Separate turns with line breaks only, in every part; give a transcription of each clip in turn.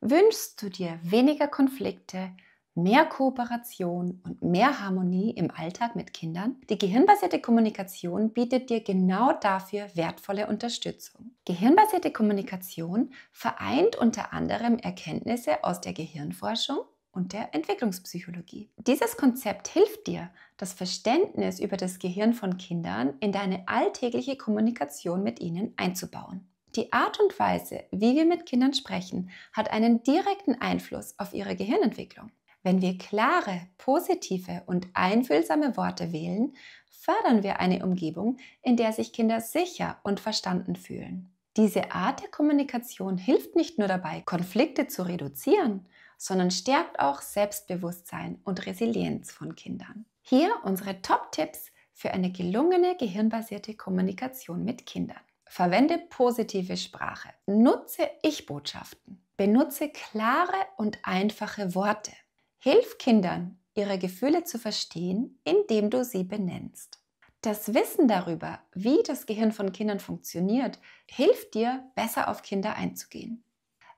wünschst du dir weniger Konflikte, mehr Kooperation und mehr Harmonie im Alltag mit Kindern? Die gehirnbasierte Kommunikation bietet dir genau dafür wertvolle Unterstützung. Gehirnbasierte Kommunikation vereint unter anderem Erkenntnisse aus der Gehirnforschung und der Entwicklungspsychologie. Dieses Konzept hilft dir, das Verständnis über das Gehirn von Kindern in deine alltägliche Kommunikation mit ihnen einzubauen. Die Art und Weise, wie wir mit Kindern sprechen, hat einen direkten Einfluss auf ihre Gehirnentwicklung. Wenn wir klare, positive und einfühlsame Worte wählen, fördern wir eine Umgebung, in der sich Kinder sicher und verstanden fühlen. Diese Art der Kommunikation hilft nicht nur dabei, Konflikte zu reduzieren, sondern stärkt auch Selbstbewusstsein und Resilienz von Kindern. Hier unsere Top-Tipps für eine gelungene gehirnbasierte Kommunikation mit Kindern. Verwende positive Sprache. Nutze Ich-Botschaften. Benutze klare und einfache Worte. Hilf Kindern, ihre Gefühle zu verstehen, indem du sie benennst. Das Wissen darüber, wie das Gehirn von Kindern funktioniert, hilft dir, besser auf Kinder einzugehen.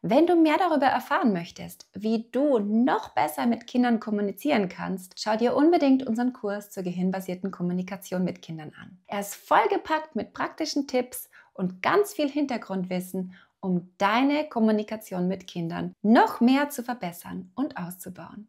Wenn du mehr darüber erfahren möchtest, wie du noch besser mit Kindern kommunizieren kannst, schau dir unbedingt unseren Kurs zur gehirnbasierten Kommunikation mit Kindern an. Er ist vollgepackt mit praktischen Tipps, und ganz viel Hintergrundwissen, um deine Kommunikation mit Kindern noch mehr zu verbessern und auszubauen.